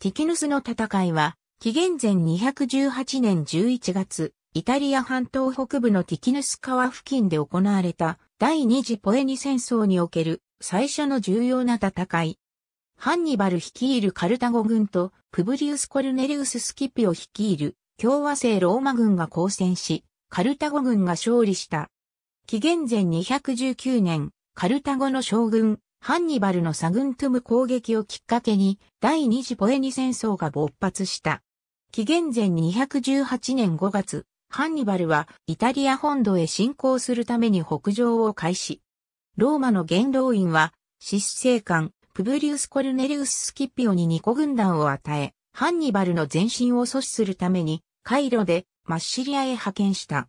ティキヌスの戦いは、紀元前218年11月、イタリア半島北部のティキヌス川付近で行われた第二次ポエニ戦争における最初の重要な戦い。ハンニバル率いるカルタゴ軍とプブリウス・コルネリウス・スキピオ率いる共和制ローマ軍が交戦し、カルタゴ軍が勝利した。紀元前219年、カルタゴの将軍、ハンニバルのサグントゥム攻撃をきっかけに第二次ポエニ戦争が勃発した。紀元前218年5月、ハンニバルはイタリア本土へ侵攻するために北上を開始。ローマの元老院は、執政官、プブリウス・コルネリウス・スキッピオに二個軍団を与え、ハンニバルの前進を阻止するために、カイロでマッシリアへ派遣した。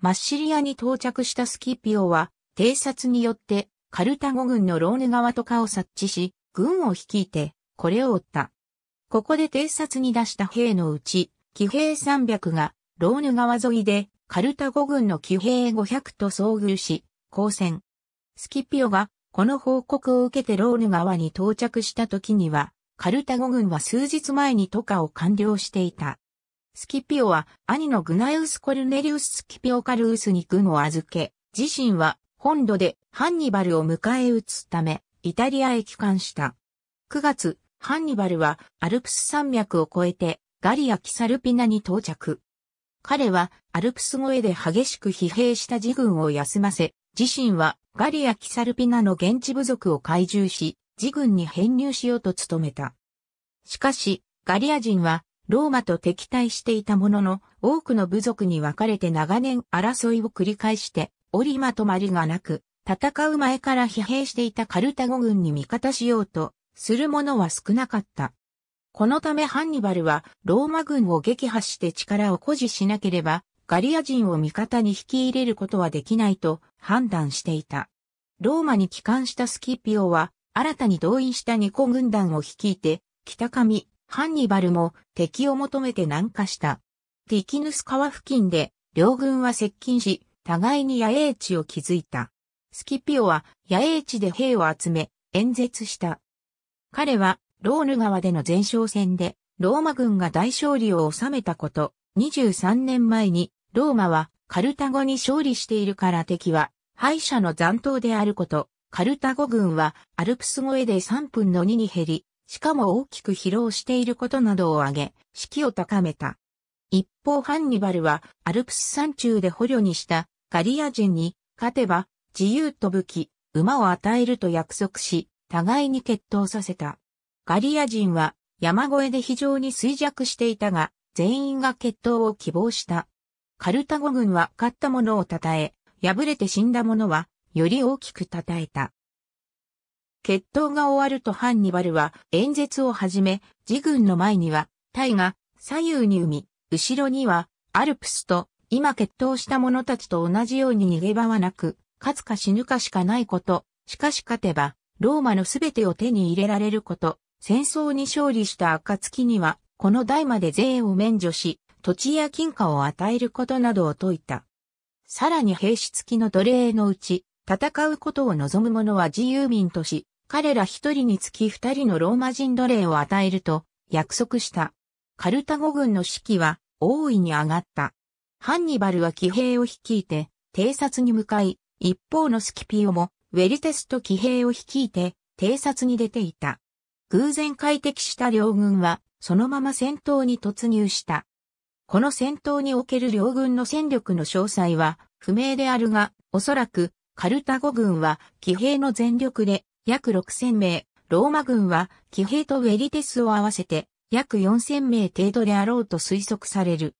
マッシリアに到着したスキッピオは、偵察によってカルタゴ軍のローヌ川とかを察知し、軍を率いて、これを追った。ここで偵察に出した兵のうち、騎兵300が、ローヌ川沿いで、カルタゴ軍の騎兵500と遭遇し、交戦。スキピオが、この報告を受けてローヌ川に到着した時には、カルタゴ軍は数日前に渡河を完了していた。スキピオは兄のグナイウス・コルネリウス・スキピオ・カルウスに軍を預け、自身は本土でハンニバルを迎え撃つため、イタリアへ帰還した。9月、ハンニバルはアルプス山脈を越えてガリア・キサルピナに到着。彼はアルプス越えで激しく疲弊した自軍を休ませ、自身はガリア・キサルピナの現地部族を懐柔し、自軍に編入しようと努めた。しかし、ガリア人はローマと敵対していたものの、多くの部族に分かれて長年争いを繰り返して、折りまとまりがなく、戦う前から疲弊していたカルタゴ軍に味方しようとする者は少なかった。このためハンニバルはローマ軍を撃破して力を誇示しなければガリア人を味方に引き入れることはできないと判断していた。ローマに帰還したスキピオは新たに動員したニ個軍団を率いて北上、ハンニバルも敵を求めて南下した。ティキヌス川付近で両軍は接近し互いに野営地を築いた。スキピオは野営地で兵を集め、演説した。彼は、ローヌ川での前哨戦で、ローマ軍が大勝利を収めたこと、23年前に、ローマはカルタゴに勝利しているから敵は、敗者の残党であること、カルタゴ軍はアルプス越えで3分の2に減り、しかも大きく疲労していることなどを挙げ、士気を高めた。一方ハンニバルはアルプス山中で捕虜にしたガリア人に勝てば自由と武器、馬を与えると約束し、互いに決闘させた。ガリア人は山越えで非常に衰弱していたが、全員が決闘を希望した。カルタゴ軍は勝った者を称え、敗れて死んだ者は、より大きく称えた。決闘が終わるとハンニバルは演説を始め、自軍の前には、タイが左右に海、後ろには、アルプスと、今決闘した者たちと同じように逃げ場はなく、勝つか死ぬかしかないこと、しかし勝てば、ローマのすべてを手に入れられること、戦争に勝利した暁には、この代まで税を免除し、土地や金貨を与えることなどを説いた。さらに兵士付きの奴隷のうち、戦うことを望む者は自由民とし、彼ら一人につき二人のローマ人奴隷を与えると約束した。カルタゴ軍の士気は大いに上がった。ハンニバルは騎兵を率いて偵察に向かい、一方のスキピオも、ウェリテスと騎兵を率いて、偵察に出ていた。偶然快適した両軍は、そのまま戦闘に突入した。この戦闘における両軍の戦力の詳細は不明であるが、おそらくカルタゴ軍は騎兵の全力で約6000名、ローマ軍は騎兵とウェリテスを合わせて約4000名程度であろうと推測される。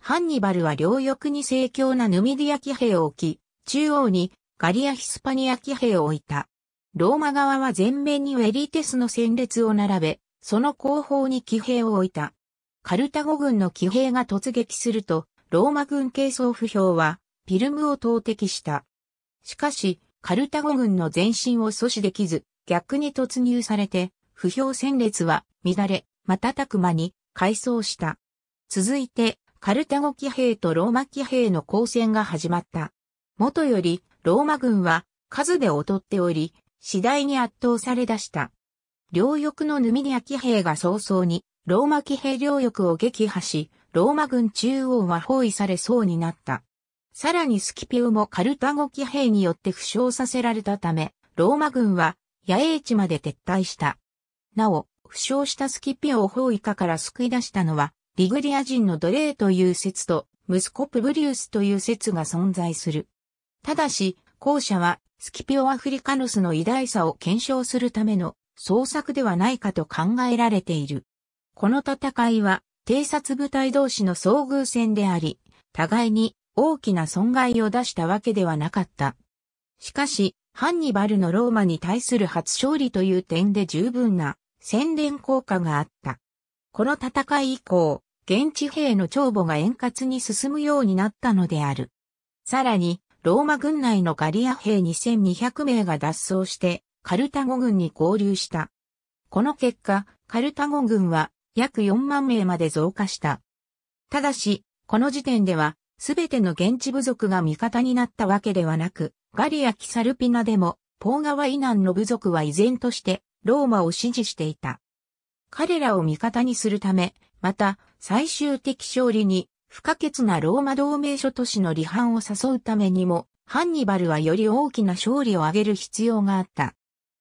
ハンニバルは両翼に盛況なヌミディア騎兵を置き、中央にガリア・ヒスパニア騎兵を置いた。ローマ側は前面にウェリテスの戦列を並べ、その後方に騎兵を置いた。カルタゴ軍の騎兵が突撃すると、ローマ軍系総不評は、ピルムを投擲した。しかし、カルタゴ軍の前進を阻止できず、逆に突入されて、不評戦列は乱れ、瞬く間に回想した。続いて、カルタゴ騎兵とローマ騎兵の交戦が始まった。元よりローマ軍は数で劣っており、次第に圧倒され出した。両翼のヌミリア騎兵が早々にローマ騎兵両翼を撃破し、ローマ軍中央は包囲されそうになった。さらにスキピウもカルタゴ騎兵によって負傷させられたため、ローマ軍は野営地まで撤退した。なお、負傷したスキピオを包囲下から救い出したのは、リグリア人の奴隷という説と、息子プブリウスという説が存在する。ただし、後者はスキピオ・アフリカヌスの偉大さを検証するための創作ではないかと考えられている。この戦いは偵察部隊同士の遭遇戦であり、互いに大きな損害を出したわけではなかった。しかし、ハンニバルのローマに対する初勝利という点で十分な宣伝効果があった。この戦い以降、現地兵の帳簿が円滑に進むようになったのである。さらに、ローマ軍内のガリア兵2200名が脱走して、カルタゴ軍に合流した。この結果、カルタゴ軍は約4万名まで増加した。ただし、この時点では、すべての現地部族が味方になったわけではなく、ガリア・キサルピナでも、ポーガワ以南の部族は依然として、ローマを支持していた。彼らを味方にするため、また、最終的勝利に不可欠なローマ同盟諸都市の離反を誘うためにも、ハンニバルはより大きな勝利を挙げる必要があった。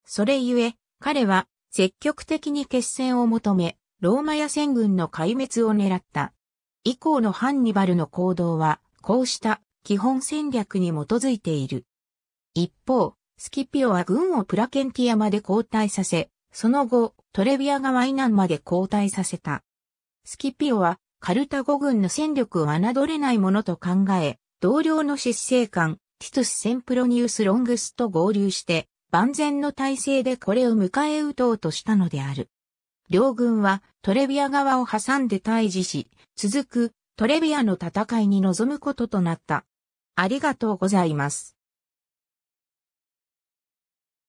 それゆえ、彼は積極的に決戦を求め、ローマや戦軍の壊滅を狙った。以降のハンニバルの行動は、こうした基本戦略に基づいている。一方、スキピオは軍をプラケンティアまで後退させ、その後、トレビア側以南まで後退させた。スキピオはカルタゴ軍の戦力を侮れないものと考え、同僚の執政官、ティトゥス・センプロニウス・ロングスと合流して、万全の体制でこれを迎え撃とうとしたのである。両軍はトレビア側を挟んで退治し、続くトレビアの戦いに臨むこととなった。ありがとうございます。